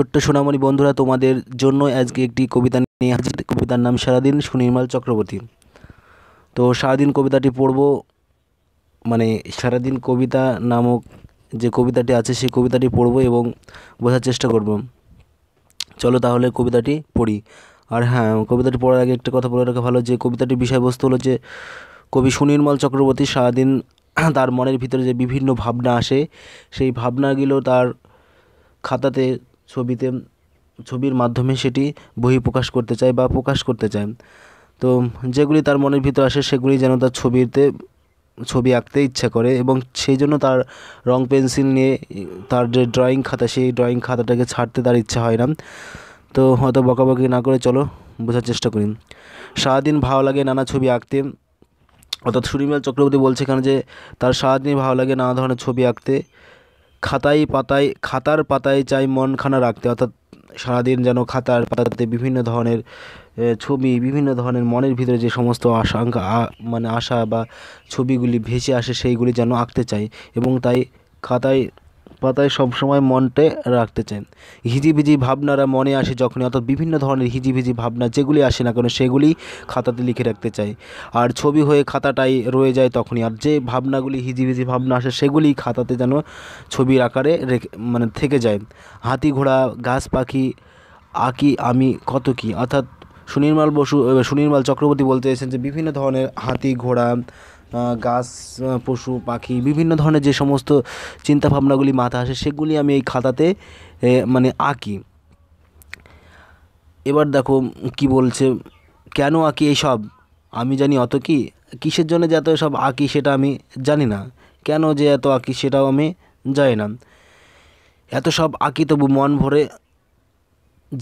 ছোট্ট সোনামণি বন্ধুরা তোমাদের জন্য আজকে একটি কবিতা নিয়ে হাজির কবিতার নাম সারাদিন সুনির্মল চক্রবর্তী তো সারাদিন কবিতাটি পড়ব মানে সারাদিন কবিতা নামক যে কবিতাটি আছে সেই কবিতাটি পড়ব এবং বোঝার চেষ্টা করব চলো তাহলে কবিতাটি পড়ি আর হ্যাঁ কবিতাটি পড়ার আগে একটা কথা বলে রাখা ভালো যে কবিতাটির বিষয়বস্তু হলো যে কবি সুনির্মল চক্রবর্তী সারাদিন তার মনের ভিতরে যে বিভিন্ন ভাবনা আসে সেই ভাবনাগুলো তার খাতাতে ছবিতে ছবির মাধ্যমে সেটি বহিঃপ্রকাশ করতে চায় বা প্রকাশ করতে চায় তো যেগুলি তার মনের ভিতর আসে সেগুলি যেন তার ছবিতে ছবি আঁকতে ইচ্ছা করে এবং সেই জন্য তার রং পেন্সিল নিয়ে তার যে ড্রয়িং খাতা সেই ড্রয়িং খাতাটাকে ছাড়তে তার ইচ্ছা হয় না তো হয়তো বকাবকি না করে চলো বোঝার চেষ্টা করি সারাদিন ভালো লাগে নানা ছবি আঁকতে অর্থাৎ সুরিমাল চক্রবর্তী বলছে এখানে যে তার সারাদিনই ভালো লাগে নানা ধরনের ছবি আঁকতে খাতায় পাতায় খাতার পাতায় চাই মনখানা রাখতে অর্থাৎ সারাদিন যেন খাতার পাতাতে বিভিন্ন ধরনের ছবি বিভিন্ন ধরনের মনের ভিতরে যে সমস্ত আশঙ্কা মানে আশা বা ছবিগুলি ভেসে আসে সেইগুলি যেন আঁকতে চাই এবং তাই খাতায় পাতায় সবসময় মনটে রাখতে চান হিজিবিজি ভাবনারা মনে আসে যখনই অর্থাৎ বিভিন্ন ধরনের হিজিবিজি ভাবনা যেগুলি আসে না কেন সেগুলি খাতাতে লিখে রাখতে চাই আর ছবি হয়ে খাতাটাই রয়ে যায় তখনই আর যে ভাবনাগুলি হিজিবিজি ভাবনা আসে সেগুলি খাতাতে যেন ছবির আকারে রেখে মানে থেকে যায় হাতি ঘোড়া গাছ পাখি আঁকি আমি কত কি অর্থাৎ সুনির্মাল বসু সুনির্মাল চক্রবর্তী বলতে চাইছেন যে বিভিন্ন ধরনের হাতি ঘোড়া গাছ পশু পাখি বিভিন্ন ধরনের যে সমস্ত চিন্তাভাবনাগুলি মাথা আসে সেগুলি আমি এই খাতাতে মানে আঁকি এবার দেখো কি বলছে কেন আঁকি এইসব আমি জানি অত কি কিসের জন্য যে এত সব আঁকি সেটা আমি জানি না কেন যে এত আঁকি সেটাও আমি জানি না এত সব আঁকি তবু মন ভরে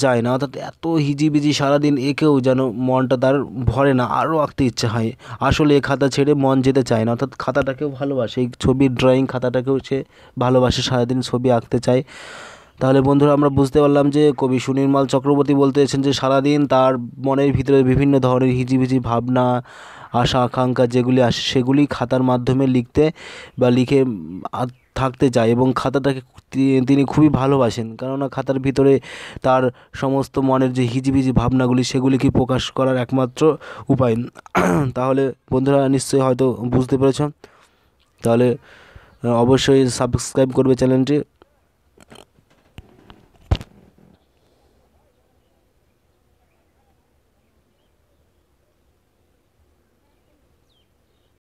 যায় না অর্থাৎ এত হিজিবিজি সারাদিন এঁকেও যেন মনটা তার ভরে না আরও আঁকতে ইচ্ছে হয় আসলে এ খাতা ছেড়ে মন যেতে চায় না অর্থাৎ খাতাটাকেও ভালোবাসে এই ছবির ড্রয়িং খাতাটাকেও সে ভালোবাসে সারাদিন ছবি আঁকতে চায় তাহলে বন্ধুরা আমরা বুঝতে পারলাম যে কবি সুনির্মল চক্রবর্তী বলতে এসেছেন যে সারাদিন তার মনের ভিতরে বিভিন্ন ধরনের হিজিবিজি ভাবনা আশা আকাঙ্ক্ষা যেগুলি আসে সেগুলি খাতার মাধ্যমে লিখতে বা লিখে থাকতে চায় এবং খাতাটাকে তিনি খুবই ভালোবাসেন কেননা খাতার ভিতরে তার সমস্ত মনের যে হিজিবিজি ভাবনাগুলি সেগুলিকে প্রকাশ করার একমাত্র উপায় তাহলে বন্ধুরা নিশ্চয়ই হয়তো বুঝতে পেরেছ তাহলে অবশ্যই সাবস্ক্রাইব করবে চ্যানেলটি